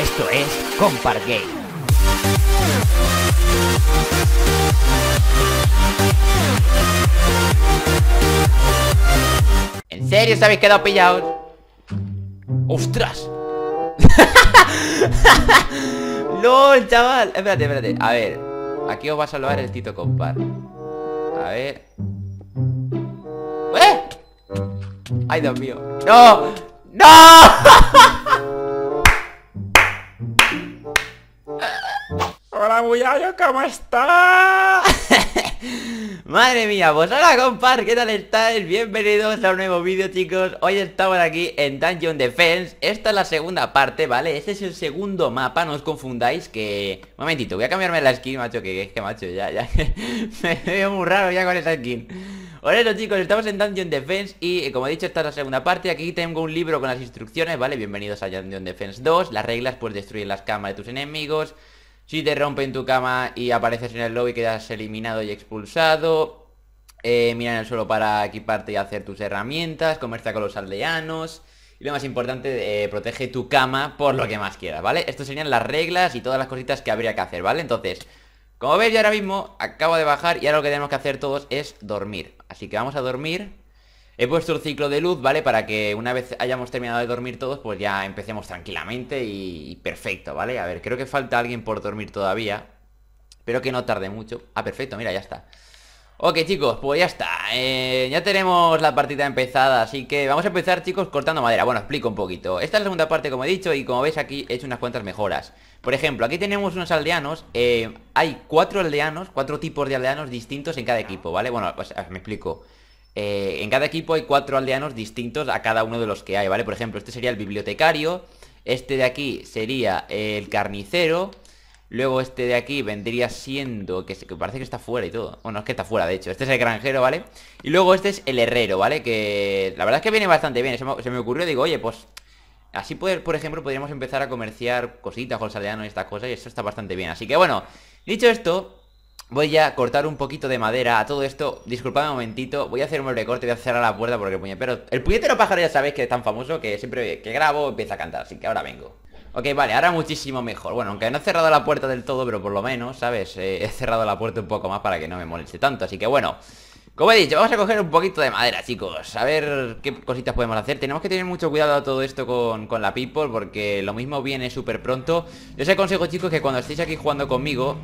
Esto es Game ¿En serio os habéis quedado pillados? ¡Ostras! ¡Lol, chaval! Espérate, espérate. A ver. Aquí os va a salvar el Tito Compar. A ver. ¡Eh! ¡Ay, Dios mío! ¡No! ¡No! ¿cómo está? Madre mía, pues hola compar, ¿qué tal estáis? Bienvenidos a un nuevo vídeo chicos Hoy estamos aquí en Dungeon Defense Esta es la segunda parte, ¿vale? Este es el segundo mapa, no os confundáis que... momentito, voy a cambiarme la skin, macho Que es que macho, ya, ya Me veo muy raro ya con esa skin Hola chicos, estamos en Dungeon Defense y eh, como he dicho esta es la segunda parte, aquí tengo un libro con las instrucciones, ¿vale? Bienvenidos a Dungeon Defense 2, las reglas pues destruir las camas de tus enemigos si te rompen tu cama y apareces en el lobby quedas eliminado y expulsado. Eh, mira en el suelo para equiparte y hacer tus herramientas. Comercia con los aldeanos. Y lo más importante, eh, protege tu cama por lo que más quieras, ¿vale? Estas serían las reglas y todas las cositas que habría que hacer, ¿vale? Entonces, como veis yo ahora mismo acabo de bajar y ahora lo que tenemos que hacer todos es dormir. Así que vamos a dormir He puesto ciclo de luz, ¿vale? Para que una vez hayamos terminado de dormir todos, pues ya empecemos tranquilamente y, perfecto, ¿vale? A ver, creo que falta alguien por dormir todavía. Espero que no tarde mucho. Ah, perfecto, mira, ya está. Ok chicos, pues ya está, eh, ya tenemos la partida empezada, así que vamos a empezar chicos cortando madera, bueno explico un poquito Esta es la segunda parte como he dicho y como veis aquí he hecho unas cuantas mejoras Por ejemplo, aquí tenemos unos aldeanos, eh, hay cuatro aldeanos, cuatro tipos de aldeanos distintos en cada equipo, ¿vale? Bueno, pues, ah, me explico eh, en cada equipo hay cuatro aldeanos distintos a cada uno de los que hay, ¿vale? Por ejemplo, este sería el bibliotecario, este de aquí sería el carnicero, luego este de aquí vendría siendo, que, parece que está fuera y todo, bueno, es que está fuera de hecho, este es el granjero, ¿vale? Y luego este es el herrero, ¿vale? Que la verdad es que viene bastante bien, se me, ocurrió, digo, oye, pues Así, por ejemplo, podríamos empezar a comerciar cositas con y estas cosas, y eso está bastante bien. Así que, bueno, dicho esto, Voy a cortar un poquito de madera a todo esto Disculpadme un momentito Voy a hacer un breve corte Voy a cerrar la puerta porque el puñetero El puñetero pájaro ya sabéis que es tan famoso Que siempre que grabo empieza a cantar Así que ahora vengo Ok, vale, ahora muchísimo mejor Bueno, aunque no he cerrado la puerta del todo Pero por lo menos, ¿sabes? Eh, he cerrado la puerta un poco más para que no me moleste tanto Así que bueno como he dicho, vamos a coger un poquito de madera, chicos A ver qué cositas podemos hacer Tenemos que tener mucho cuidado a todo esto con, con la people Porque lo mismo viene súper pronto Yo os aconsejo, chicos, que cuando estéis aquí jugando conmigo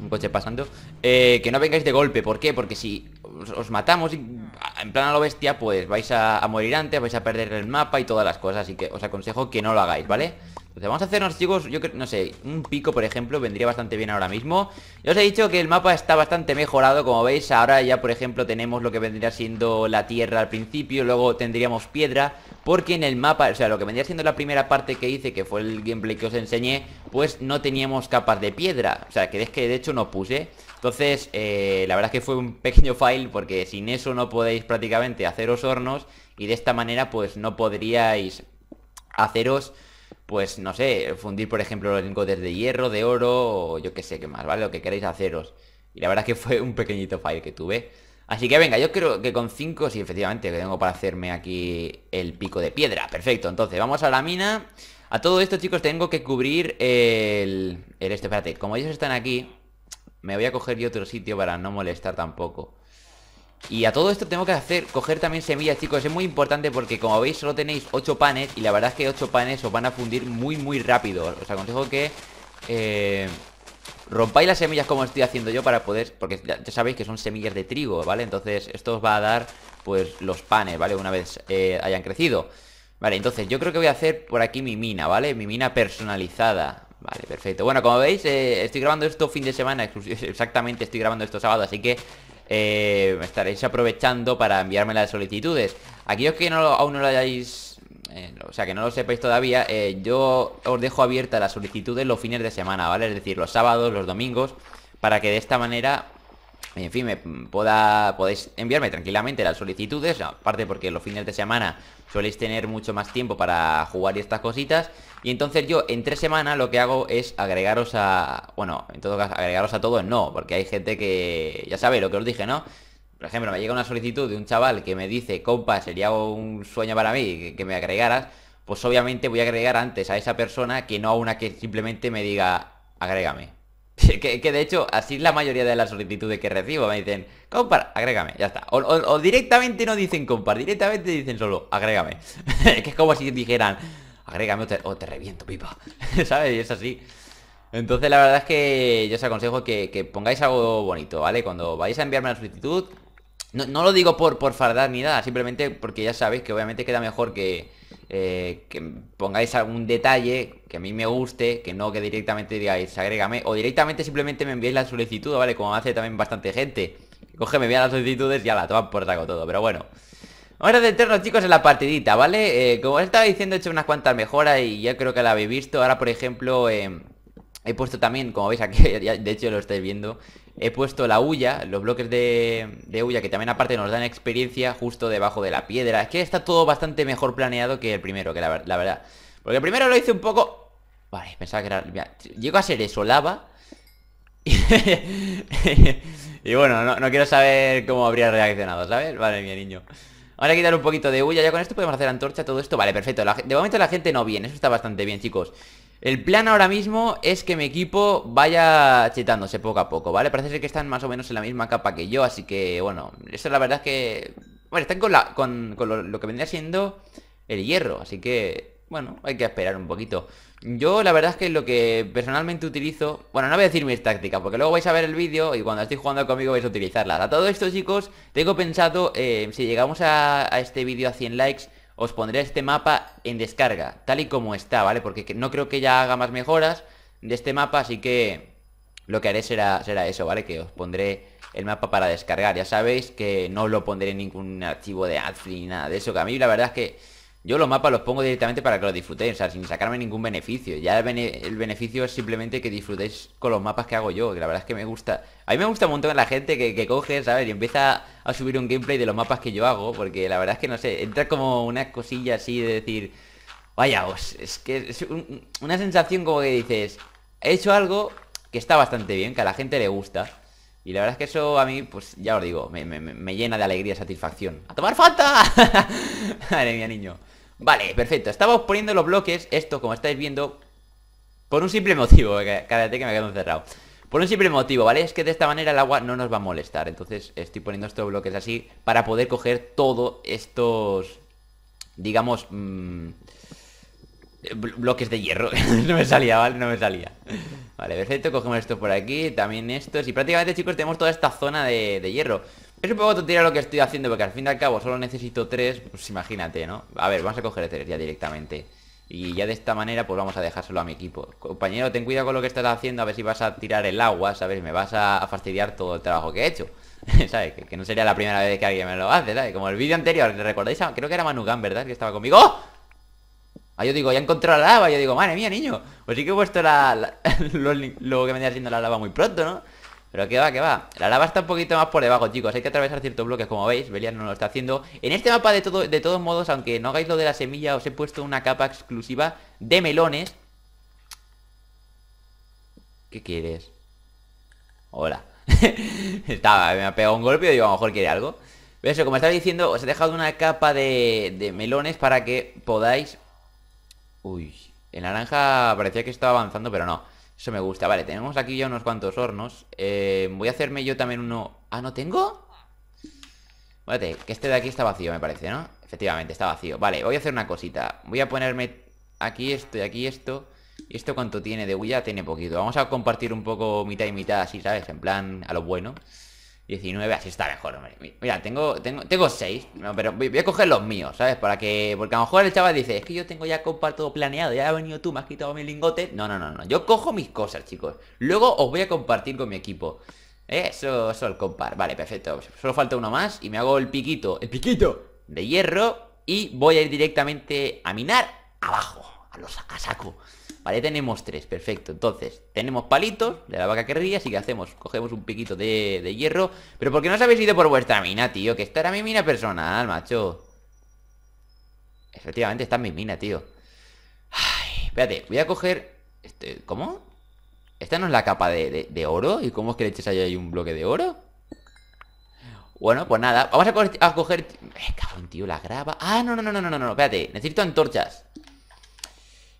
un coche pasando eh, Que no vengáis de golpe, ¿por qué? Porque si os, matamos ah, en plan a lo bestia Pues vais a, a, morir antes, vais a perder el mapa y todas las cosas Así que os aconsejo que no lo hagáis, ¿vale? Entonces vamos a hacernos, chicos, yo creo no sé, un pico, por ejemplo, vendría bastante bien ahora mismo. Ya os he dicho que el mapa está bastante mejorado, como veis. Ahora ya, por ejemplo, tenemos lo que vendría siendo la tierra al principio, luego tendríamos piedra. Porque en el mapa, o sea, lo que vendría siendo la primera parte que hice, que fue el gameplay que os enseñé, pues no teníamos capas de piedra. O sea, que es que de hecho no puse. Entonces, eh, la verdad es que fue un pequeño fail porque sin eso no podéis prácticamente haceros hornos y de esta manera pues no podríais haceros pues no sé, fundir por ejemplo los lingotes de hierro, de oro, o yo qué sé qué más, ¿vale? Lo que queráis haceros. Y la verdad que fue un pequeñito fail que tuve. Así que venga, yo creo que con 5 sí, efectivamente, que tengo para hacerme aquí el pico de piedra. Perfecto, entonces vamos a la mina. A todo esto, chicos, tengo que cubrir el... el este, espérate, como ellos están aquí, me voy a coger yo otro sitio para no molestar tampoco. Y a todo esto tengo que hacer, coger también semillas, chicos Es muy importante porque como veis solo tenéis 8 panes Y la verdad es que 8 panes os van a fundir muy, muy rápido Os aconsejo que... Eh, rompáis las semillas como estoy haciendo yo para poder... Porque ya, sabéis que son semillas de trigo, ¿vale? Entonces esto os va a dar, pues, los panes, ¿vale? Una vez eh, hayan crecido Vale, entonces yo creo que voy a hacer por aquí mi mina, ¿vale? Mi mina personalizada Vale, perfecto. Bueno, como veis, eh, estoy grabando esto fin de semana, exactamente estoy grabando esto sábado, así que me eh, estaréis aprovechando para enviarme las solicitudes. Aquellos que no, aún no lo hayáis... Eh, o sea, que no lo sepáis todavía, eh, yo os dejo abiertas las solicitudes los fines de semana, ¿vale? Es decir, los sábados, los domingos, para que de esta manera en fin, me podéis enviarme tranquilamente las solicitudes, aparte porque los fines de semana soléis tener mucho más tiempo para jugar y estas cositas. Y entonces yo en tres semanas lo que hago es agregaros a... Bueno, en todo caso, agregaros a todos no, porque hay gente que... Ya sabe lo que os dije, ¿no? Por ejemplo, me llega una solicitud de un chaval que me dice, compa, sería un sueño para mí que me agregaras. Pues obviamente voy a agregar antes a esa persona que no a una que simplemente me diga, agrégame. Que, de hecho, así la mayoría de las solicitudes que recibo me dicen, compar, agrégame, ya está. O, directamente no dicen compar, directamente dicen solo, agrégame. que es como si dijeran, agrégame o te, reviento, pipa. ¿Sabes? Y es así. Entonces la verdad es que yo os aconsejo que, pongáis algo bonito, ¿vale? Cuando vais a enviarme la solicitud, no, lo digo por, por fardar ni nada, simplemente porque ya sabéis que obviamente queda mejor que, eh, que pongáis algún detalle que a mí me guste, que no que directamente digáis agrégame, o directamente simplemente me enviéis la solicitud, ¿vale? Como hace también bastante gente. Coge, me envía las solicitudes y ya la toma por saco todo, pero bueno. Vamos a detenernos chicos en la partidita, ¿vale? Eh, como os estaba diciendo he hecho unas cuantas mejoras y ya creo que la habéis visto. Ahora por ejemplo eh, he puesto también, como veis aquí, de hecho lo estáis viendo he puesto la huya, los bloques de, de huya que también aparte nos dan experiencia justo debajo de la piedra. Es que está todo bastante mejor planeado que el primero, que la, verdad. Porque el primero lo hice un poco... Vale, pensaba que era... llego a ser eso, lava. y bueno, no, quiero saber cómo habría reaccionado, ¿sabes? Vale, mi niño. Ahora hay que un poquito de huya. Ya con esto podemos hacer antorcha, todo esto. Vale, perfecto. de momento la gente no viene. Eso está bastante bien, chicos. El plan ahora mismo es que mi equipo vaya chetándose poco a poco, ¿vale? Parece ser que están más o menos en la misma capa que yo, así que, bueno, eso la verdad que... Bueno, están con, con, lo, que vendría siendo el hierro, así que, bueno, hay que esperar un poquito. Yo la verdad es que lo que personalmente utilizo... Bueno, no voy a decir mis tácticas, porque luego vais a ver el vídeo y cuando estéis jugando conmigo vais a utilizarlas. A todo esto, chicos, tengo pensado, eh, si llegamos a este vídeo a 100 likes os pondré este mapa en descarga, tal y como está, ¿vale? Porque no creo que ya haga más mejoras de este mapa, así que lo que haré será, eso, ¿vale? Que os pondré el mapa para descargar. Ya sabéis que no lo pondré en ningún archivo de Adfly ni nada de eso, que a mí la verdad es que yo los mapas los pongo directamente para que lo disfrutéis, o sea, sin sacarme ningún beneficio. Ya el, beneficio es simplemente que disfrutéis con los mapas que hago yo, que la verdad es que me gusta... A mí me gusta un montón la gente que, que coge, ¿sabes? Y empieza a subir un gameplay de los mapas que yo hago, porque la verdad es que, no sé, entra como una cosilla así de decir... Vaya, es que es una sensación como que dices... He hecho algo que está bastante bien, que a la gente le gusta. Y la verdad es que eso a mí, pues ya os digo, me, me llena de alegría y satisfacción. ¡A tomar falta! Madre mía, niño. Vale, perfecto. Estamos poniendo los bloques, esto como estáis viendo, por un simple motivo. Cállate que me quedo encerrado. Por un simple motivo, ¿vale? Es que de esta manera el agua no nos va a molestar. Entonces estoy poniendo estos bloques así para poder coger todos estos, digamos, mm, bloques de hierro. no me salía, ¿vale? No me salía. Vale, perfecto. Cogemos esto por aquí, también estos. Y prácticamente, chicos, tenemos toda esta zona de hierro. Es un poco tontería lo que estoy haciendo porque al fin y al cabo solo necesito tres, pues imagínate, ¿no? A ver, vamos a coger tres ya directamente. Y ya de esta manera pues vamos a dejárselo a mi equipo. Compañero, ten cuidado con lo que estás haciendo, a ver si vas a tirar el agua, ¿sabes? Me vas a fastidiar todo el trabajo que he hecho. ¿Sabes? Que, no sería la primera vez que alguien me lo hace, ¿sabes? Como el vídeo anterior, ¿recordáis? Creo que era Manugan, ¿verdad? Que estaba conmigo. ¡Oh! Ah, yo digo, ya encontré la lava. Yo digo, madre mía, niño. Pues sí que he puesto la, lo, que me está haciendo la lava muy pronto, ¿no? Pero que va, que va La lava está un poquito más por debajo, chicos Hay que atravesar ciertos bloques, como veis Belian no lo está haciendo En este mapa, de, todo, de todos modos, aunque no hagáis lo de la semilla Os he puesto una capa exclusiva de melones ¿Qué quieres? Hola me ha pegado un golpe y digo, a lo mejor quiere algo Pero eso, como estaba diciendo, os he dejado una capa de, melones para que podáis... Uy, en naranja parecía que estaba avanzando, pero no eso me gusta. Vale, tenemos aquí ya unos cuantos hornos. Eh, voy a hacerme yo también uno... Ah, ¿no tengo? Vale, que este de aquí está vacío, me parece, ¿no? Efectivamente, está vacío. Vale, voy a hacer una cosita. Voy a ponerme aquí esto y aquí esto. ¿Y esto cuánto tiene de huella? Tiene poquito. Vamos a compartir un poco mitad y mitad así, ¿sabes? En plan, a lo bueno. 19, así está mejor, hombre. Mira, tengo, tengo, tengo 6, no, pero voy a coger los míos, ¿sabes? Para que. Porque a lo mejor el chaval dice, es que yo tengo ya comparto todo planeado, ya ha venido tú, me has quitado mi lingote. No, no, no, no. Yo cojo mis cosas, chicos. Luego os voy a compartir con mi equipo. Eh, eso, eso el compar. Vale, perfecto. Solo falta uno más y me hago el piquito. El piquito de hierro. Y voy a ir directamente a minar abajo. A los a Vale, tenemos tres, perfecto Entonces, tenemos palitos de la vaca que ríe Así que hacemos, cogemos un piquito de, hierro Pero porque no os habéis ido por vuestra mina, tío? Que esta era mi mina personal, macho Efectivamente, esta es mi mina, tío Ay, espérate, voy a coger este, ¿Cómo? ¿Esta no es la capa de, oro? ¿Y cómo es que le echas ahí, un bloque de oro? Bueno, pues nada, vamos a coger... Eh, cabrón, tío, la grava... Ah, no, no, no, no, no, no, espérate Necesito antorchas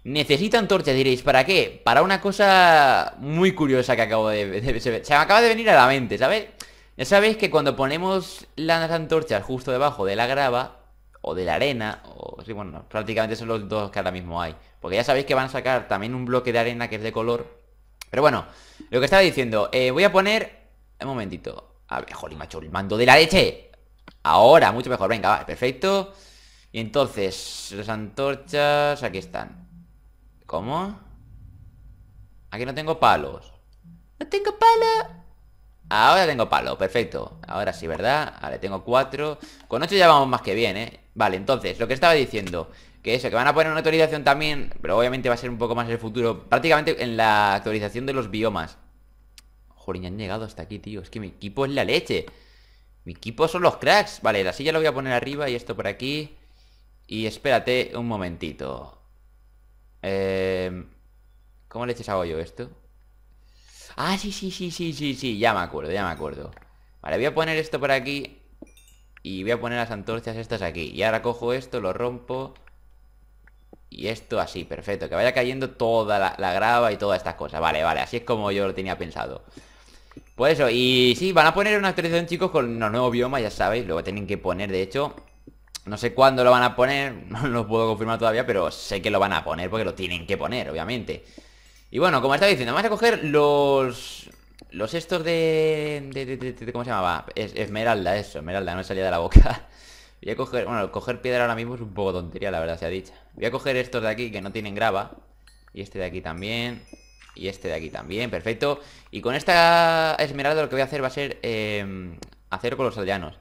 Necesita antorchas, diréis, ¿para qué? Para una cosa muy curiosa que acabo de... se, me acaba de venir a la mente, ¿sabes? Ya sabéis que cuando ponemos las antorchas justo debajo de la grava o de la arena, o sí, bueno, prácticamente son los dos que ahora mismo hay. Porque ya sabéis que van a sacar también un bloque de arena que es de color. Pero bueno, lo que estaba diciendo, eh, voy a poner... Un momentito. A ver, jolí, macho, el mando de la leche. Ahora, mucho mejor. Venga, vale, perfecto. Y entonces, las antorchas, aquí están. ¿Cómo? Aquí no tengo palos. ¡No tengo palo! Ahora tengo palo, perfecto. Ahora sí, ¿verdad? Vale, tengo cuatro. Con ocho ya vamos más que bien, ¿eh? Vale, entonces, lo que estaba diciendo que eso, que van a poner una actualización también, pero obviamente va a ser un poco más el futuro, prácticamente en la actualización de los biomas. Joder, ya han llegado hasta aquí, tío, es que mi equipo es la leche. Mi equipo son los cracks. Vale, la silla lo voy a poner arriba y esto por aquí. Y espérate un momentito. Em, ¿Cómo le eches hago yo esto? Ah, sí, sí, sí, sí, sí, sí, ya me acuerdo, ya me acuerdo Vale, voy a poner esto por aquí Y voy a poner las antorchas estas aquí Y ahora cojo esto, lo rompo Y esto así, perfecto Que vaya cayendo toda la, la grava y todas estas cosas Vale, vale, así es como yo lo tenía pensado Pues eso, y sí, van a poner una actualización chicos con los nuevos bioma ya sabéis Luego tienen que poner, de hecho no sé cuándo lo van a poner, no lo puedo confirmar todavía, pero sé que lo van a poner porque lo tienen que poner, obviamente. Y bueno, como estaba diciendo, vamos a coger los... Los estos de... ¿Cómo se llamaba? esmeralda, eso, esmeralda, no salía de la boca. Voy a coger... Bueno, coger piedra ahora mismo es un poco tontería, la verdad, se ha dicho. Voy a coger estos de aquí que no tienen grava. Y este de aquí también. Y este de aquí también, perfecto. Y con esta esmeralda lo que voy a hacer va a ser... Eh, hacer con los aldeanos.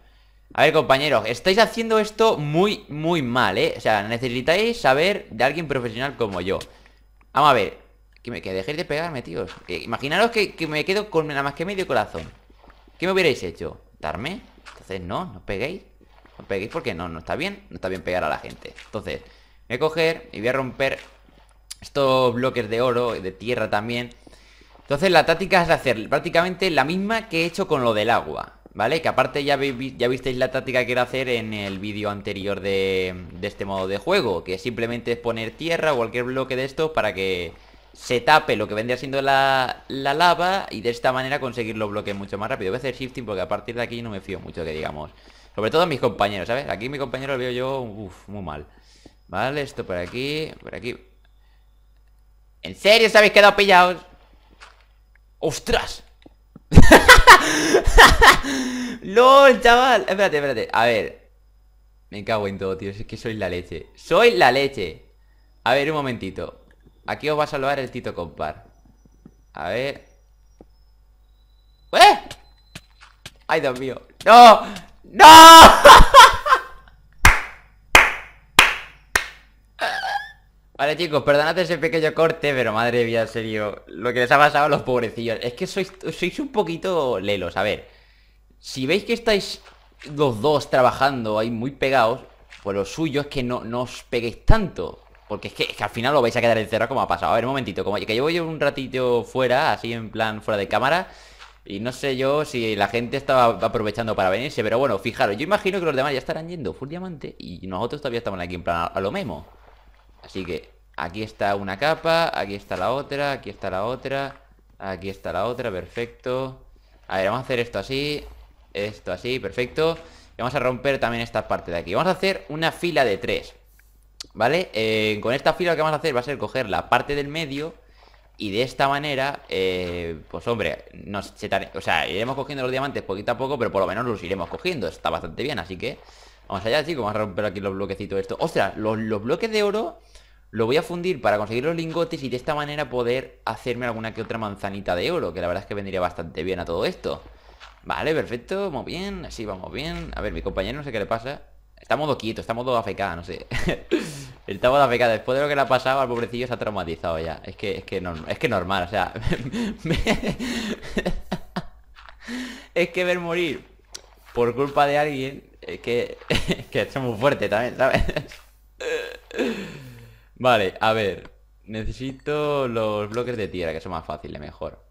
A ver, compañeros, estáis haciendo esto muy, muy mal, ¿eh? O sea, necesitáis saber de alguien profesional como yo Vamos a ver Que, me, que dejéis de pegarme, tíos eh, Imaginaros que, me quedo con nada más que medio corazón ¿Qué me hubierais hecho? ¿Darme? Entonces no, no peguéis No peguéis porque no, no está bien No está bien pegar a la gente Entonces, voy a coger y voy a romper Estos bloques de oro, y de tierra también Entonces la táctica es hacer prácticamente la misma que he hecho con lo del agua ¿Vale? Que aparte ya, ya visteis la táctica que era hacer en el vídeo anterior de, este modo de juego Que simplemente es poner tierra o cualquier bloque de esto para que se tape lo que vendría siendo la, lava y de esta manera conseguir los bloques mucho más rápido. Voy a hacer shifting porque a partir de aquí no me fío mucho que digamos. Sobre todo a mis compañeros, ¿sabes? Aquí mis compañeros veo yo, muy mal. Vale, esto por aquí, por aquí. ¿En serio os habéis quedado pillados? ¡Ostras! LOL, chaval Espérate, espérate, a ver Me cago en todo, tío, es que soy la leche ¡Soy la leche! A ver, un momentito Aquí os va a salvar el Tito Compar A ver ¡Eh! ¡Ay, Dios mío! ¡No! ¡No! Vale chicos, perdonad ese pequeño corte, pero madre mía, en serio, lo que les ha pasado a los pobrecillos. Es que sois, un poquito lelos, a ver. Si veis que estáis los dos trabajando ahí muy pegados, pues lo suyo es que no, no os peguéis tanto. Porque es que, es que, al final lo vais a quedar encerrado como ha pasado. A ver, un momentito, como que yo voy un ratito fuera, así en plan fuera de cámara. Y no sé yo si la gente estaba aprovechando para venirse, pero bueno, fijaros, yo imagino que los demás ya estarán yendo full diamante y nosotros todavía estamos aquí en plan a lo mismo. Así que aquí está una capa, aquí está la otra, aquí está la otra, aquí está la otra, perfecto. A ver, vamos a hacer esto así, esto así, perfecto. Y vamos a romper también esta parte de aquí. Vamos a hacer una fila de tres, ¿vale? Eh, con esta fila lo que vamos a hacer va a ser coger la parte del medio y de esta manera, eh, pues hombre, nos o sea, iremos cogiendo los diamantes poquito a poco, pero por lo menos los iremos cogiendo. Está bastante bien, así que vamos allá, chicos. Vamos a romper aquí los bloquecitos de esto. Ostras, los, los bloques de oro lo voy a fundir para conseguir los lingotes y de esta manera poder hacerme alguna que otra manzanita de oro, que la verdad es que vendría bastante bien a todo esto. Vale, perfecto, muy bien, así vamos bien. A ver, mi compañero no sé qué le pasa. Está modo quieto, está modo afecada, no sé. está modo afecada, después de lo que le ha pasado al pobrecillo se ha traumatizado ya. Es que, es que, no, es que normal, o sea... es que ver morir por culpa de alguien, es que, es que es muy fuerte también, ¿sabes? Vale, a ver. Necesito los bloques de tierra, que son más fáciles, mejor.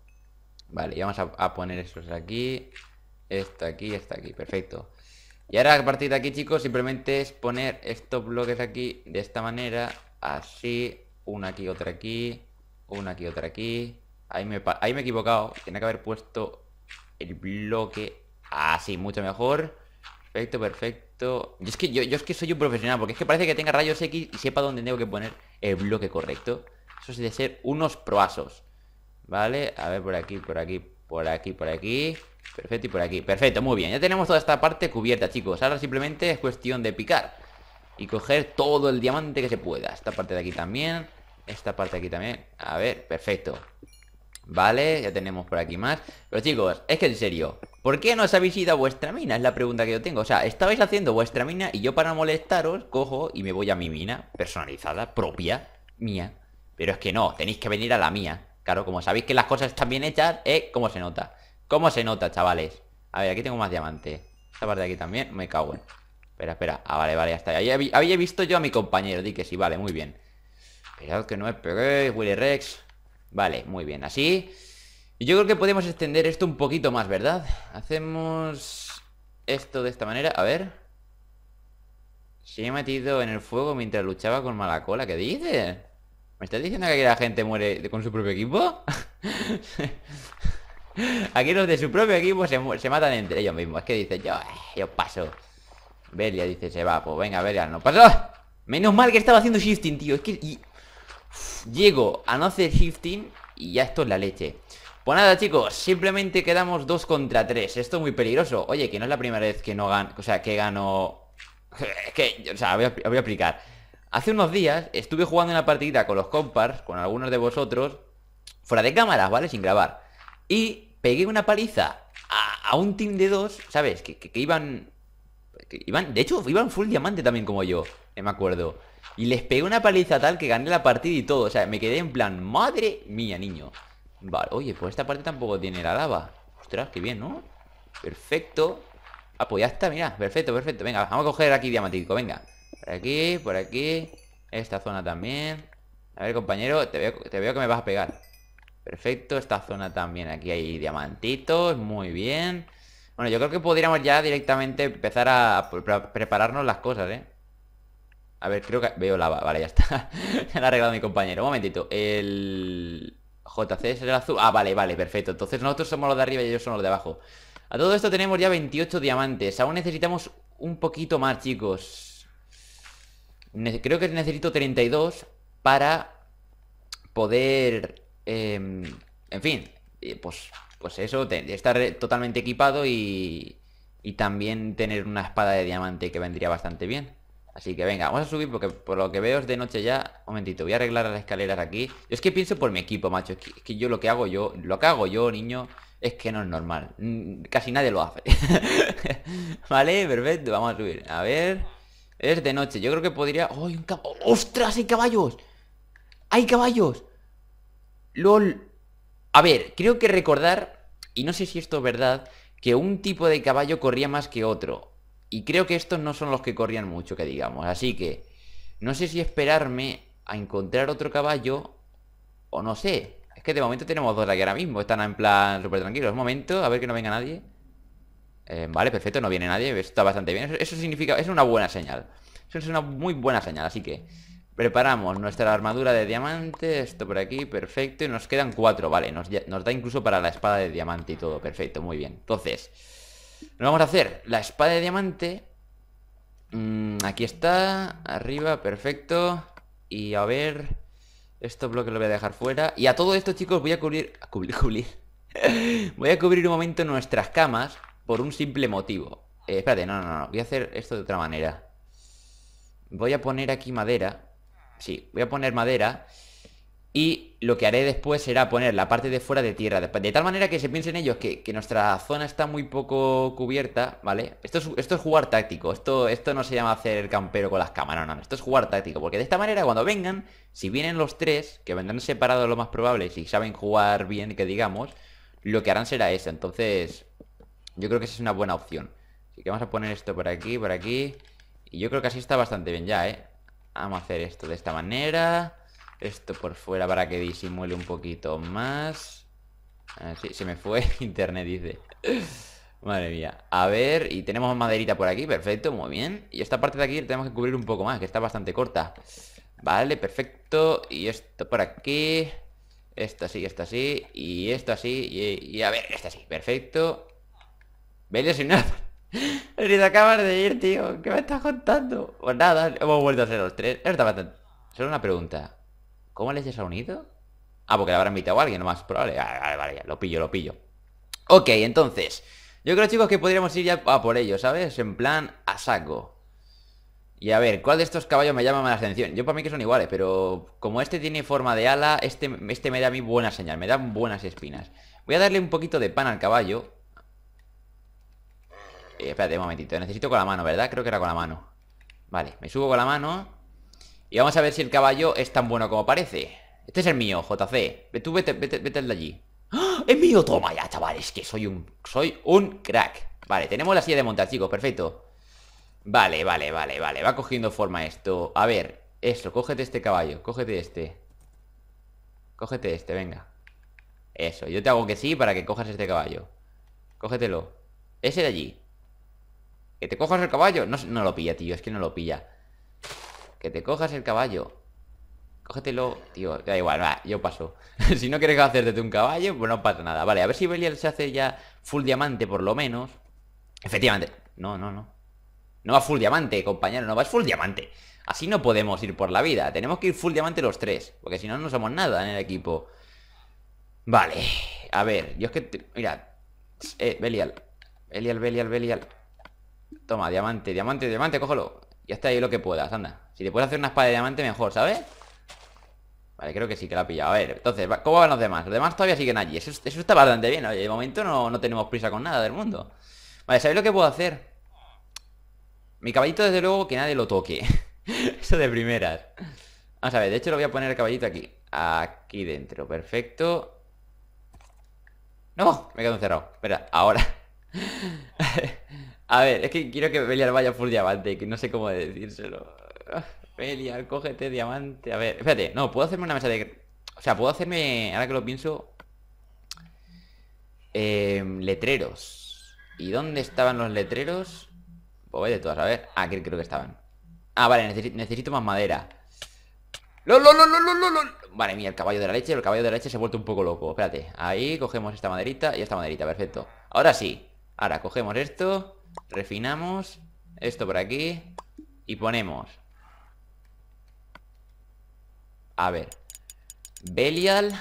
Vale, y vamos a, poner estos aquí. está aquí, está aquí, perfecto. Y ahora a partir de aquí, chicos, simplemente es poner estos bloques aquí de esta manera. Así, una aquí, otra aquí, una aquí, otra aquí. Ahí me, ahí me he equivocado. tiene que haber puesto el bloque así, mucho mejor. Perfecto, perfecto. Yo es que yo, soy un profesional, porque es que parece que tenga rayos X y sepa dónde tengo que poner el bloque correcto. Eso es de ser unos proasos. ¿Vale? A ver, por aquí, por aquí, por aquí, por aquí. Perfecto, y por aquí. Perfecto, muy bien. Ya tenemos toda esta parte cubierta, chicos. Ahora simplemente es cuestión de picar. Y coger todo el diamante que se pueda. Esta parte de aquí también. Esta parte de aquí también. A ver, perfecto. Vale, ya tenemos por aquí más Pero chicos, es que en serio ¿Por qué no os habéis ido a vuestra mina? Es la pregunta que yo tengo O sea, estabais haciendo vuestra mina Y yo para molestaros, cojo y me voy a mi mina Personalizada, propia, mía Pero es que no, tenéis que venir a la mía Claro, como sabéis que las cosas están bien hechas ¿Eh? ¿Cómo se nota? ¿Cómo se nota, chavales? A ver, aquí tengo más diamante Esta parte de aquí también, me cago en Espera, espera, ah, vale, vale, ya está Había visto yo a mi compañero, di que sí, vale, muy bien Esperad que no me Willy Rex Vale, muy bien, así. yo creo que podemos extender esto un poquito más, ¿verdad? Hacemos esto de esta manera, a ver. Se ha metido en el fuego mientras luchaba con mala cola. ¿qué dice? ¿Me estás diciendo que aquí la gente muere con su propio equipo? aquí los de su propio equipo se, se matan entre ellos mismos. Es que dice yo, eh, yo paso. Belia dice, se va, pues venga, Belia, no pasa. Menos mal que estaba haciendo shifting, tío. Es que Llego a no hacer shifting y ya esto es la leche. Pues nada chicos, simplemente quedamos 2 contra 3 Esto es muy peligroso Oye, que no es la primera vez que no gano O sea, que gano... Es que, o sea, voy a, voy aplicar Hace unos días estuve jugando una partida con los compars Con algunos de vosotros Fuera de cámaras, ¿vale? Sin grabar Y pegué una paliza a, un team de dos, ¿sabes? Que, iban... iban... De hecho, iban full diamante también como yo me acuerdo y les pegué una paliza tal que gané la partida y todo. O sea, me quedé en plan, madre mía, niño. Vale, oye, pues esta parte tampoco tiene la lava. Ostras, qué bien, ¿no? Perfecto. Ah, pues ya está, mira. Perfecto, perfecto. Venga, vamos a coger aquí diamantico, venga. Por aquí, por aquí. Esta zona también. A ver, compañero, te veo, te veo que me vas a pegar. Perfecto, esta zona también. Aquí hay diamantitos, muy bien. Bueno, yo creo que podríamos ya directamente empezar a prepararnos las cosas, ¿eh? A ver, creo que veo la... vale, ya está Ya ha arreglado mi compañero, un momentito El... JC es el azul Ah, vale, vale, perfecto Entonces nosotros somos los de arriba y ellos son los de abajo A todo esto tenemos ya 28 diamantes Aún necesitamos un poquito más, chicos Creo que necesito 32 Para poder... Em, en fin, eh, pues, pues eso, estar totalmente equipado y también tener una espada de diamante que vendría bastante bien Así que venga, vamos a subir porque por lo que veo es de noche ya. Un momentito, voy a arreglar las escaleras aquí. es que pienso por mi equipo, macho. Es que, yo lo que hago yo, lo que hago yo, niño, es que no es normal. Mm, casi nadie lo hace. vale, perfecto, vamos a subir. A ver. Es de noche, yo creo que podría... ¡Oh, un ¡Ostras, hay caballos! ¡Hay caballos! ¡Lol! A ver, creo que recordar, y no sé si esto es verdad, que un tipo de caballo corría más que otro. Y creo que estos no son los que corrían mucho, que digamos. Así que no sé si esperarme a encontrar otro caballo o no sé. Es que de momento tenemos dos aquí ahora mismo. Están en plan súper tranquilos. Un momento, a ver que no venga nadie. Eh, vale, perfecto, no viene nadie. Está bastante bien. Eso, significa... es una buena señal. Eso es una muy buena señal, así que... Preparamos nuestra armadura de diamante Esto por aquí, perfecto Y nos quedan cuatro, vale nos, da incluso para la espada de diamante y todo Perfecto, muy bien Entonces, lo vamos a hacer la espada de diamante. Mm, aquí está. Arriba, perfecto. Y a ver... esto bloque lo voy a dejar fuera. Y a todo esto, chicos, voy a cubrir... A cubrir, cubrir. voy a cubrir un momento nuestras camas por un simple motivo. Eh, espérate, no, no, no. Voy a hacer esto de otra manera. Voy a poner aquí madera. Sí, voy a poner madera y lo que haré después será poner la parte de fuera de tierra, de tal manera que se piensen ellos que, nuestra zona está muy poco cubierta, ¿vale? Esto es, esto es jugar táctico, esto, esto no se llama hacer el campero con las cámaras, no, esto es jugar táctico, porque de esta manera cuando vengan, si vienen los tres, que vendrán separados lo más probable, si saben jugar bien, que digamos, lo que harán será eso, entonces yo creo que esa es una buena opción. Así que vamos a poner esto por aquí, por aquí, y yo creo que así está bastante bien ya, ¿eh? Vamos a hacer esto de esta manera esto por fuera para que disimule un poquito más. Así, ah, se me fue internet, dice. Madre mía. A ver, y tenemos maderita por aquí, perfecto, muy bien. Y esta parte de aquí tenemos que cubrir un poco más, que está bastante corta. Vale, perfecto. Y esto por aquí. Esto así, esto así. Y esto así. Y, a ver, esto así. Perfecto. Bello sin nada. Ni te acabas de ir, tío. ¿Qué me estás contando? Pues nada, hemos vuelto a ser los tres. Está bastante. Solo una pregunta. ¿Cómo les ha unido? Ah, porque le habrá invitado a alguien, nomás, más probable. Ah, vale, vale, lo pillo, lo pillo. Ok, entonces. Yo creo, chicos, que podríamos ir ya a por ello, ¿sabes? En plan, a saco. Y a ver, ¿cuál de estos caballos me llama más la atención? Yo para mí que son iguales, pero como este tiene forma de ala, este, este me da a mí buena señal, me dan buenas espinas. Voy a darle un poquito de pan al caballo. Eh, espérate un momentito, necesito con la mano, ¿verdad? Creo que era con la mano. Vale, me subo con la mano y vamos a ver si el caballo es tan bueno como parece Este es el mío, JC Tú vete, vete, vete de allí ¡Ah! ¡Es mío! Toma ya, chaval Es que soy un... Soy un crack Vale, tenemos la silla de montar, chicos, perfecto Vale, vale, vale, vale Va cogiendo forma esto A ver, Eso, cógete este caballo Cógete este Cógete este, venga Eso, yo te hago que sí para que cojas este caballo Cógetelo Ese de allí Que te cojas el caballo No, no lo pilla, tío, es que no lo pilla que te cojas el caballo. Cógetelo, tío, da igual, va, yo paso. si no quieres hacerte un caballo, pues no pasa nada. Vale, a ver si Belial se hace ya full diamante por lo menos. Efectivamente. No, no, no. No va full diamante, compañero, no vas full diamante. Así no podemos ir por la vida. Tenemos que ir full diamante los tres, porque si no, no somos nada en el equipo. Vale, a ver, yo es que... Mira, eh, Belial. Belial, Belial, Belial. Toma, diamante, diamante, diamante, cógelo. Y hasta ahí lo que puedas, anda Si te puedes hacer una espada de diamante mejor, ¿sabes? Vale, creo que sí que la ha pillado A ver, entonces, ¿cómo van los demás? Los demás todavía siguen allí Eso, eso está bastante bien Oye, de momento no, no tenemos prisa con nada del mundo Vale, ¿sabéis lo que puedo hacer? Mi caballito, desde luego, que nadie lo toque Eso de primeras Vamos a ver, de hecho lo voy a poner el caballito aquí Aquí dentro, perfecto No, me quedo encerrado Espera, ahora A ver, es que quiero que Belial vaya full diamante, que no sé cómo decírselo. Ah, Belial, cógete diamante. A ver, espérate, no, puedo hacerme una mesa de... O sea, puedo hacerme, ahora que lo pienso... Em, letreros. ¿Y dónde estaban los letreros? Pues voy de todas, a ver. Ah, aquí creo que estaban. Ah, vale, necesito más madera. lo lo lo lo lo. Vale, mira, el caballo de la leche, el caballo de la leche se ha vuelto un poco loco. Espérate, ahí cogemos esta maderita y esta maderita, perfecto. Ahora sí. Ahora cogemos esto Refinamos. Esto por aquí. Y ponemos... A ver. Belial.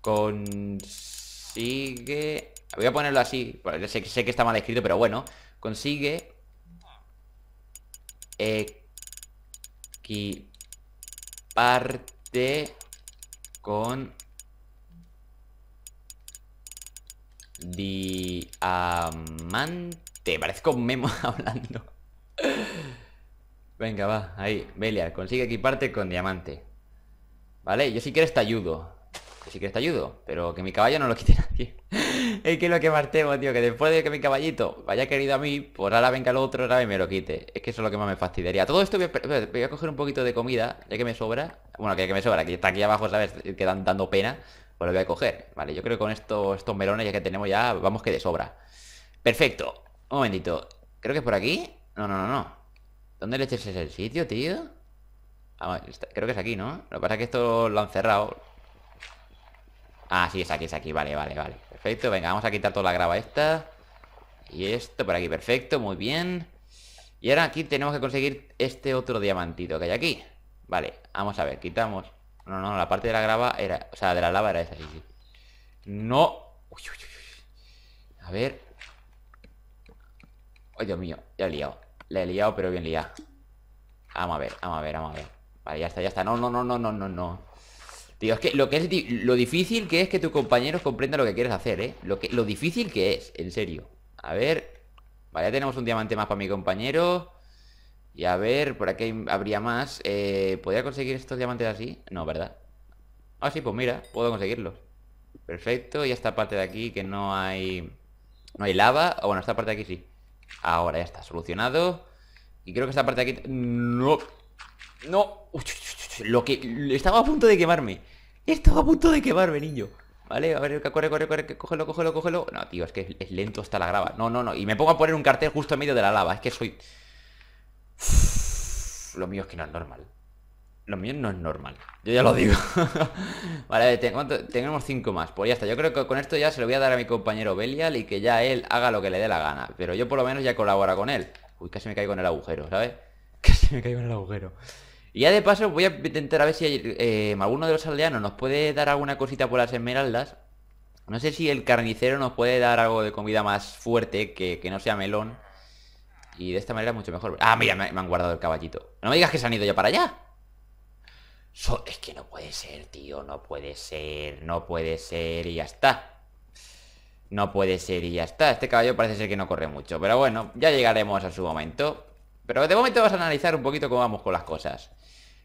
Consigue... Voy a ponerlo así. Sé, que está mal escrito, pero bueno. Consigue... Equiparte con Diamante. Parezco Memo hablando. Venga, va, ahí, Belia, consigue equiparte con diamante. ¿Vale? Yo si quieres te ayudo. Yo si quieres te ayudo, pero que mi caballo no lo quite nadie. es que es lo que más tengo, tío, que después de que mi caballito vaya querido a mí, por ahora venga el otro, y me lo quite. Es que eso es lo que más me fastidiaría. Todo esto voy a, coger un poquito de comida, ya que me sobra. Bueno, que, que me sobra, que está aquí abajo, ¿sabes? Quedan dando pena pues lo voy a coger, ¿vale? Yo creo que con esto, estos melones ya que tenemos ya, vamos que de sobra. Perfecto. Un momentito. Creo que es por aquí. No, no, no, no. ¿Dónde le es el sitio, tío? Ah, creo que es aquí, ¿no? Lo que pasa es que esto lo han cerrado. Ah, sí, es aquí, es aquí. Vale, vale, vale. Perfecto. Venga, vamos a quitar toda la grava esta. Y esto por aquí, perfecto, muy bien. Y ahora aquí tenemos que conseguir este otro diamantito que hay aquí. Vale, vamos a ver, quitamos no, no, la parte de la grava era... O sea, de la lava era esa, sí, sí. No... A ver... Ay, Dios mío, ya he liado. le he liado, pero bien liado. Vamos a ver, vamos a ver, vamos a ver. Vale, ya está, ya está. No, no, no, no, no, no, no. Tío, es que lo difícil que es que tus compañeros comprendan lo que quieres hacer, ¿eh? Lo, que, lo difícil que es, en serio. A ver. Vale, ya tenemos un diamante más para mi compañero. Y a ver, por aquí habría más. Eh, ¿Podría conseguir estos diamantes así? No, ¿verdad? Ah, sí, pues mira, puedo conseguirlos. Perfecto, y esta parte de aquí que no hay... No hay lava. O bueno, esta parte de aquí sí. Ahora ya está solucionado. Y creo que esta parte de aquí... No. No. lo que... Estaba a punto de quemarme. Estaba a punto de quemarme, niño. Vale, a ver, corre, corre, corre, cógelo, cógelo, cógelo. No, tío, es que es lento hasta la grava. No, no, no. Y me pongo a poner un cartel justo en medio de la lava. Es que soy lo mío es que no es normal. Lo mío no es normal. Yo ya lo digo. vale, tenemos cinco más. Pues ya está. Yo creo que con esto ya se lo voy a dar a mi compañero Belial y que ya él haga lo que le dé la gana. Pero yo por lo menos ya colabora con él. Uy, casi me caigo en el agujero, ¿sabes? Casi me caigo en el agujero. Y ya de paso voy a intentar a ver si eh, alguno de los aldeanos nos puede dar alguna cosita por las esmeraldas. No sé si el carnicero nos puede dar algo de comida más fuerte que no sea melón. Y de esta manera es mucho mejor. Ah, mira, me, han guardado el caballito. No me digas que se han ido ya para allá. es que no puede ser, tío. No puede ser, no puede ser y ya está. No puede ser y ya está. Este caballo parece ser que no corre mucho. Pero bueno, ya llegaremos a su momento. Pero de momento vas a analizar un poquito cómo vamos con las cosas.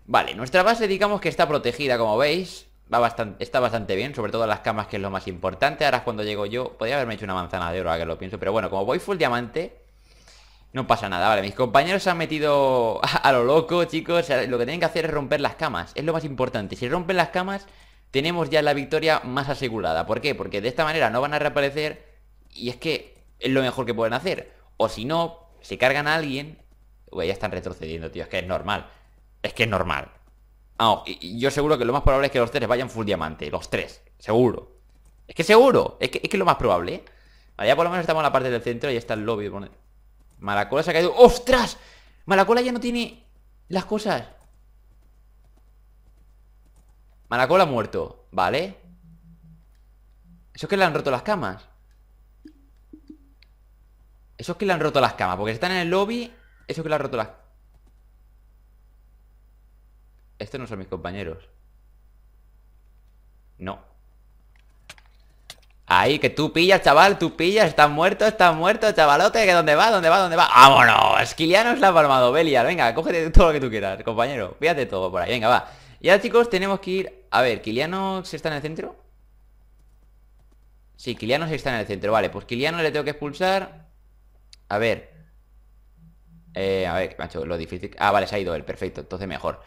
Vale, nuestra base digamos que está protegida, como veis. Va bastante, está bastante bien, sobre todo las camas que es lo más importante. Ahora es cuando llego yo. Podría haberme hecho una manzana de oro, ahora que lo pienso. Pero bueno, como voy full diamante, no pasa nada, vale, mis compañeros se han metido a, lo loco, chicos Lo que tienen que hacer es romper las camas, es lo más importante Si rompen las camas, tenemos ya la victoria más asegurada ¿Por qué? Porque de esta manera no van a reaparecer Y es que es lo mejor que pueden hacer O si no, se cargan a alguien Uy, ya están retrocediendo, tío, es que es normal Es que es normal Vamos, y, yo seguro que lo más probable es que los tres vayan full diamante Los tres, seguro Es que seguro, es que es, lo más probable ¿eh? ya por lo menos estamos en la parte del centro y está el lobby Malacola se ha caído. ¡Ostras! Malacola ya no tiene las cosas. Malacola ha muerto, ¿vale? Eso es que le han roto las camas. Eso es que le han roto las camas. Porque están en el lobby, eso es que le han roto las... Estos no son mis compañeros. No. Ahí, que tú pillas, chaval, tú pillas, están muerto, están muerto, chavalote, que dónde va, dónde va, dónde va. ¡Vámonos! Kiliano la ha formado, Belial, venga, cógete todo lo que tú quieras, compañero. Fíjate todo por ahí, venga, va. Y chicos, tenemos que ir... A ver, ¿Kiliano se está en el centro? Sí, Kiliano se está en el centro, vale. Pues Kiliano le tengo que expulsar. A ver. Eh, a ver, macho, lo difícil... Ah, vale, se ha ido él, perfecto, entonces mejor.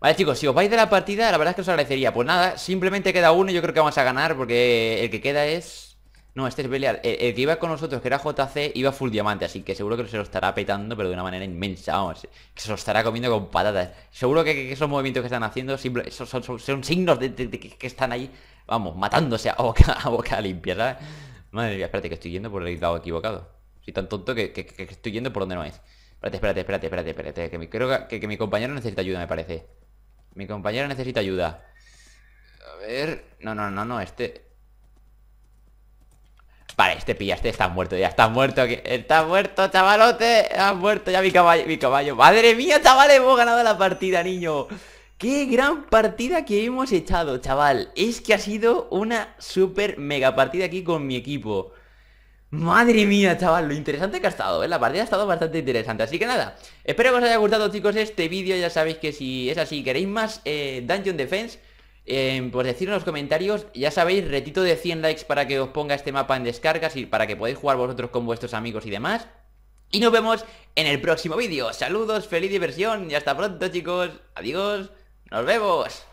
Vale chicos, si os vais de la partida, la verdad es que os agradecería Pues nada, simplemente queda uno y yo creo que vamos a ganar Porque el que queda es... No, este es Belial el, que iba con nosotros, que era JC, iba full diamante Así que seguro que se lo estará petando, pero de una manera inmensa Vamos, que se lo estará comiendo con patatas Seguro que, esos movimientos que están haciendo son, signos de, que están ahí Vamos, matándose a boca, a boca limpia, ¿sabes? Madre mía, espérate, que estoy yendo por el lado equivocado Soy tan tonto que, estoy yendo por donde no es Espérate, espérate, espérate, espérate, espérate creo que mi compañero necesita ayuda, me parece mi compañero necesita ayuda. A ver... No, no, no, no, este... Vale, este pilla, este está muerto ya, está muerto Está muerto, chavalote Ha muerto ya mi caballo, mi caballo Madre mía, chaval, hemos ganado la partida, niño Qué gran partida que hemos echado, chaval Es que ha sido una super mega partida aquí con mi equipo Madre mía, chaval, lo interesante que ha estado, ¿eh? La partida ha estado bastante interesante Así que nada, espero que os haya gustado, chicos, este vídeo Ya sabéis que si es así, queréis más eh, Dungeon Defense em, Pues deciros en los comentarios Ya sabéis, retito de 100 likes para que os ponga este mapa en descargas Y para que podáis jugar vosotros con vuestros amigos y demás Y nos vemos en el próximo vídeo Saludos, feliz diversión y hasta pronto, chicos Adiós, nos vemos